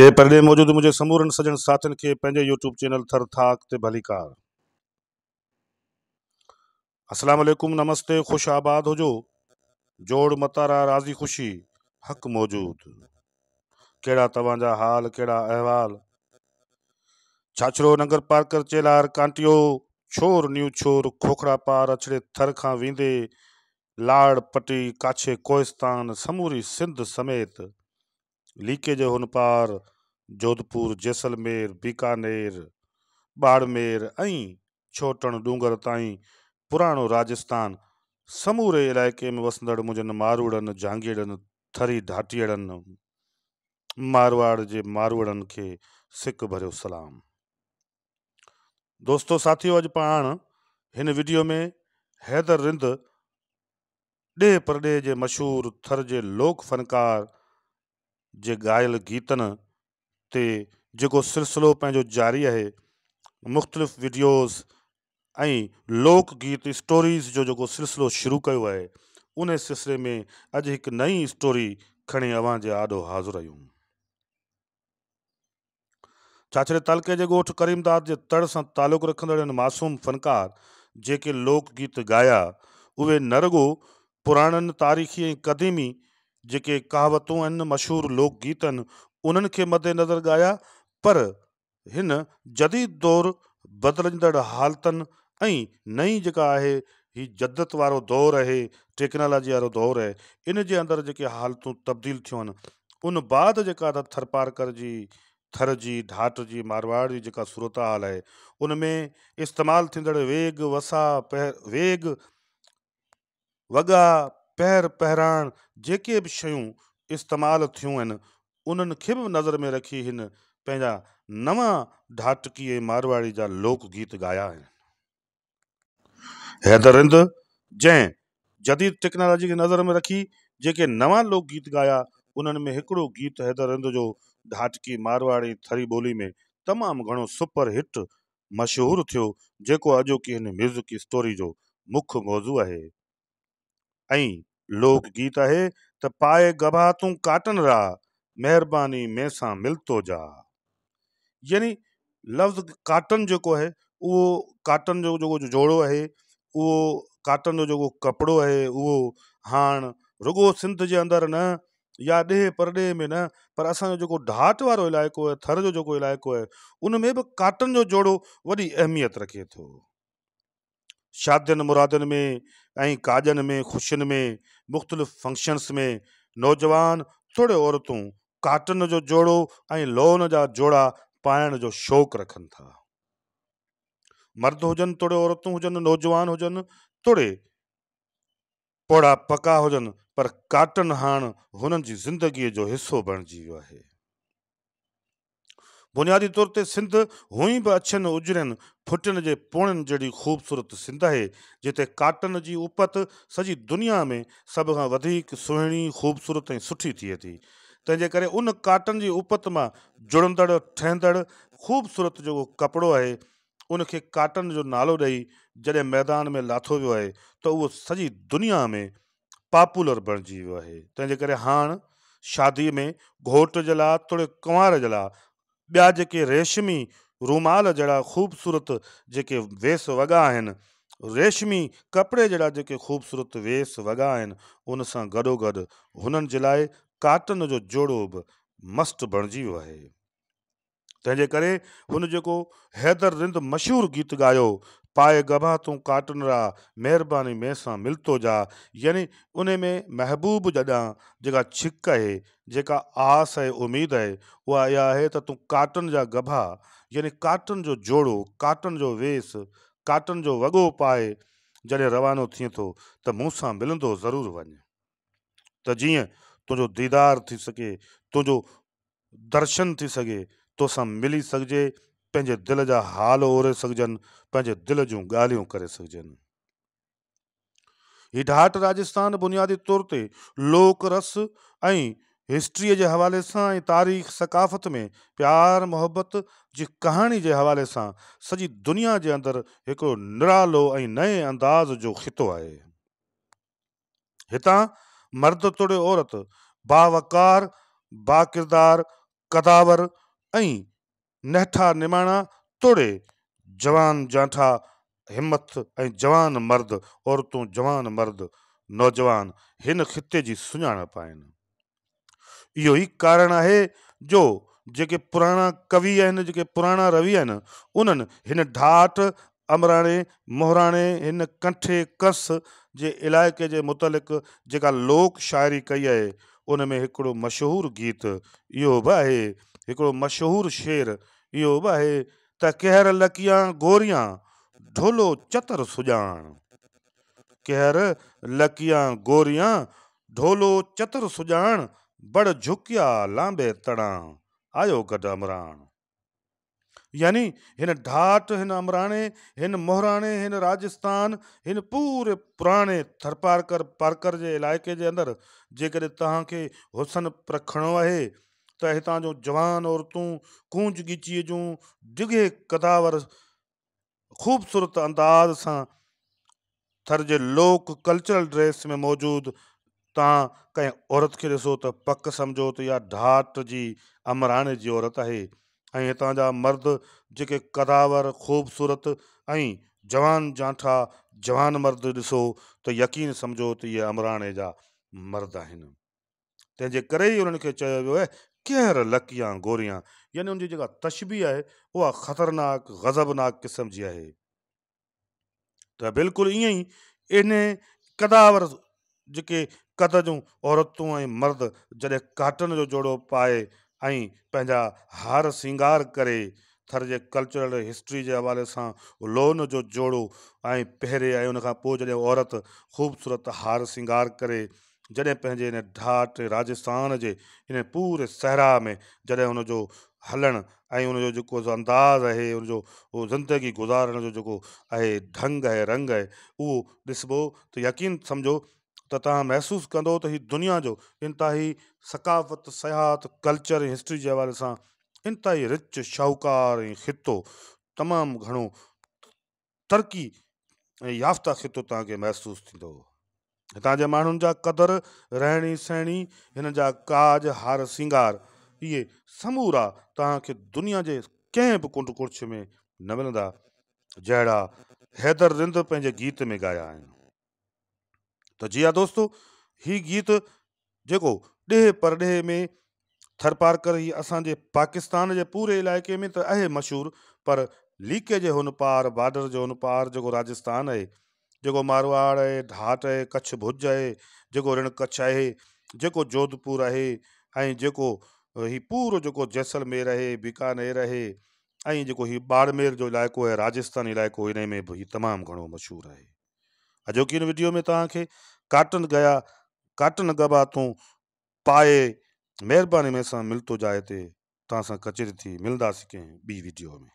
ॾे परॾे मौजूद मुझे समूरन सजन साथन के पंहिंजे यूट्यूब चैनल थर थाक ते भलीकार असलम नमस्ते खुश आबाद हो जो जोड़ मतारा राज़ी ख़ुशी हक़ मौजूद कहिड़ा तव्हांजा हाल कहिड़ा अहवाल छाछरो नंगर पार्कर चेलार कांटियो छोर न्यू छोर खोखड़ा पार अछड़े थर खां वेंदे लाड़ पटी काछे कोहिस्तान समूरी सिंध समेत लीकेज होने पार जोधपुर जैसलमेर बीकानेर बाड़मेर ऐं छोटण डूंगर ताईं पुराणो राजस्थान समूरे इलाइक़े में वसंदड़ मुंहिंजे मारूड़नि झांघीड़नि थरी ढाटियड़नि मारवाड़ जे मारवाड़नि खे सिक भरियो सलाम दोस्तो साथियो अॼु पाण हिन वीडियो में हैदर रिंद ॾे पर ॾे जे मशहूरु थर जे लोक फ़नकार जे गायल गीतन ते जेको सिलसिलो जारी है मुख़्तलिफ़ वीडियोस ऐं लोक गीत स्टोरीज़ जो जेको सिलसिलो शुरू किया आहे उन सिलसिले में अज एक नई स्टोरी खड़ी अवां जे आॾो हाज़िर आहियूं छाछड़े तलके के गोठ करीमदाद जे तड़ सां तालुक रखंदड़ मासूम फ़नकार जेके लोक गीत गाया उ नरगो रुगो तारीख़ी क़दीमी जेके कहावतूं आहिनि मशहूरु लोकगीत आहिनि उन्हनि खे मदेनज़र ॻाया पर हिन जदीद दौरु बदिलजंदड़ हालतुनि ऐं नई जेका आहे हीउ जदत वारो दौरु आहे टेक्नोलॉजी वारो दौरु आहे इन जे अंदरि जेके हालतूं तब्दील थियूं आहिनि उन बाद जेका त थरपारकर जी थर जी ढाट जी मारवाड़ जी जेका सूरत हाल आहे उन में इस्तेमालु थींदड़ वेग वसा पह वेग वॻा पैर बहिराण जेके बि शयूं इस्तेमालु थियूं आहिनि उन्हनि खे बि नज़र में रखी हिन पंहिंजा नवा ढाटकी ऐं मारवाड़ी जा गीत ॻाया आहिनि हैदरिंद जंहिं जदीद टेक्नोलॉजी खे नज़र में रखी जेके नवां लोकगीत ॻाया उन्हनि में हिकिड़ो गीत हैदरिंद जो ढाटकी मारवाड़ी थरी ॿोली में तमामु घणो सुपर हिट मशहूरु थियो जेको अॼोकी हिन म्यूज़िक स्टोरी जो मुख्य मौज़ू आहे आई लोक गीत है त पाए गवा तूं काटन रा महिरबानी मैसां मिलतो जा यानी लफ़्ज़ काटन जो है उहो काटन जो जेको जो जोड़ो है वो काटन जो जेको कपिड़ो आहे उहो हाणे रुगो सिंध के अंदर न या ॾेह परॾेह में न पर असो जेको ढाट वो इलाको है थर जो जेको इलाइक़ो आहे उन में काटन जो जोड़ो वही अहमियत रखे तो शादियुनि मुरादनि में ऐं काजनि में ख़ुशियुनि में मुख़्तलिफ़ फंक्शन्स में नौजवान थोरे औरतूं काटन जो जोड़ो ऐं लोन जा जोड़ा पाइण जो शौक़ु रखनि था मर्द हुजनि तोड़े औरतूं हुजनि नौजवान हुजनि तोड़े पौड़ा पका हुजनि पर काटन हाणे हुननि जी ज़िंदगीअ जो हिसो बणिजी वियो आहे बुनियादी तौर पर सिंध हुई भी अछन उजरन फुटन के पुणनि जड़ी ख़ूबसूरत सिंध है जिते काटन की उपत सजी दुनिया में सब खां ख़ूबसूरत सुठी थिए थी तेज कर उन काटन की उपत में जुड़ंदड़ ठहदड़ ख़ूबसूरत जो कपड़ो है उन काटन जो नालो दई जॾहिं मैदान में लाथो वो है तो वो सजी दुनिया में पॉपुलर बणिजी वियो आहे तंहिंजे करे शादी में घोट जला तुड़े कुंवर जला ॿिया जेके रेशमी रुमाल जड़ा ख़ूबसूरत जे वेस वॻा रेशमी कपड़े जड़ा जेके ख़ूबसूरत वेस वगा उन सां गॾोगॾु हुननि लाइ काटन जो जोड़ो भी मस्त बणिजी वियो आहे तंहिंजे करे हैदर रिंद मशहूर गीत ॻायो पाए गबा तूं काटन में सा मिल तो जा यानी उन्हें में महबूब जॾां जेका छिक आहे जेका आस है उमेद आहे उहा इहा आहे त तूं काटन जा गभा यानी काटन जो जोड़ो काटन जो वेस काटन जो वगो पाए जॾहिं रवानो थिए थो त मूंसां मिलंदो ज़रूरु वञु त जीअं दीदार थी सघे तुंहिंजो दर्शन थी सघे तोसां मिली सघिजे पंहिंजे दिलि जा हाल ओरे सघजनि पंहिंजे दिलि जूं ॻाल्हियूं करे सघजनि ही ढाट राजस्थान बुनियादी तौर ते लोक रस ऐं हिस्ट्रीअ जे हवाले सां ऐं तारीख़ सकाफ़त में प्यारु मोहबत जी कहाणी जे हवाले सां सॼी दुनिया जे अंदरि हिकिड़ो निरालो ऐं नए अंदाज़ जो ख़ितो आहे हितां मर्द तुड़े औरत बावकार बा किरदारु कदावर ऐं नठा निमाणा तोड़े जवान जाठा हिम्मत ऐं जवान मर्द औरतूं जवान मर्द नौजवान हिन ख़िते जी सुञाणप आहिनि इहो ई कारण आहे जो जेके पुराणा कवि आहिनि जेके पुराणा रवि आहिनि उन्हनि हिन ढाट अमराणे मोहराणे हिन कंठे कस जे इलाइके जे मुतलिक़ जेका लोक शाइरी कई आहे उन में हिकिड़ो मशहूरु गीत इहो बि आहे हिकिड़ो मशहूरु शेर इहो बि आहे त कहर लकियां गोरियां ढोलो चतर सुॼाण कहर लकियां गोरियां ढोलो चतर सुॼाण बड़ झुकिया लांबे तड़ा आयो गॾु अमराण यानी हिन ढाट हिन अमराणे हिन मोहराणे हिन राजस्थान हिन पूरे पुराणे थरपारकर पारकर जे इलाइक़े जे अंदरि जेकॾहिं तव्हांखे हुसन रखणो आहे त हितां जो जवान औरतूं कूंज ॻिचीअ जूं डिघे कदावर ख़ूबसूरत अंदाज़ सां थर जे लोक कल्चरल ड्रेस में मौजूदु तव्हां कंहिं औरत खे ॾिसो त पक सम्झो त इहा ढाट जी अमराणे जी औरत आहे ऐं हितां जा मर्द जेके कदावर ख़ूबसूरत ऐं जवान जांठा जवान मर्द ॾिसो त यकीन सम्झो त इहे अमराणे जा मर्द आहिनि तंहिंजे करे ई उन्हनि खे चयो वियो आहे कहर लकियां गोरियां यानी उनकी जेका तशबी है वह ख़तरनाक गज़बनाक क़िस्म की है त बिल्कुल ईअं ई इन कदावर जेके कद जो औरतूं ऐं मर्द जॾहिं काटन जो जोड़ो पाए ऐं हार सिंगार करे थर के कल्चरल हिस्ट्री के हवाले से लोन जो जोड़ो ऐं पहिरे ऐं औरत ख़ूबसूरत हार सिंगार करे जॾहिं पंहिंजे हिन ढाट राजस्थान जे हिन पूरे सहरा में जॾहिं हुनजो हलणु ऐं उनजो जेको अंदाज़ आहे उनजो उहो ज़िंदगी गुज़ारण जो जेको आहे ढंग आहे रंग आहे उहो ॾिसबो त यकीन सम्झो त तव्हां महसूसु कंदो त हीअ दुनिया जो इंतिहाई सकाफ़त सयाहत कल्चर ऐं हिस्ट्री जे हवाले सां इंतिहाई रिच शाहूकार ऐं ख़ितो तमामु घणो तरक़ी याफ़्ता ख़ितो तव्हांखे महसूसु थींदो हितां जे माण्हुनि जा क़दुरु रहणी सहणी हिन जा काज हार सिंगार इहे समूरा तव्हांखे दुनिया जे कंहिं बि कुंड कुर्छ में न मिलंदा जहिड़ा हैदर रिंद पंहिंजे गीत में ॻाया आहिनि त जी हा दोस्तो हीउ गीत जेको ॾेह परॾेह में थरपार करे ही असांजे पाकिस्तान जे पूरे इलाइक़े में त आहे मशहूरु पर लीके जे हुन पार बाडर जे हुन पार जेको राजस्थान आहे जो मारवाड़ है ढाट है कच्छ भुज है जो रण कच्छ है जो जोधपुर है जो जेको हीउ पूरो जैसलमेर आहे बीकानेर है जो जेको बाड़मेर जो इलाको है राजस्थान इलाको हिन में भी तमाम घो मशहूर है अॼोकी हिन वीडियो में तव्हांखे काटन गया काटन गबा तू पाए मेहरबानी में असां मिलतो जाए ते तव्हां सां कचरी थी मिलंदासीं कंहिं ॿी वीडियो में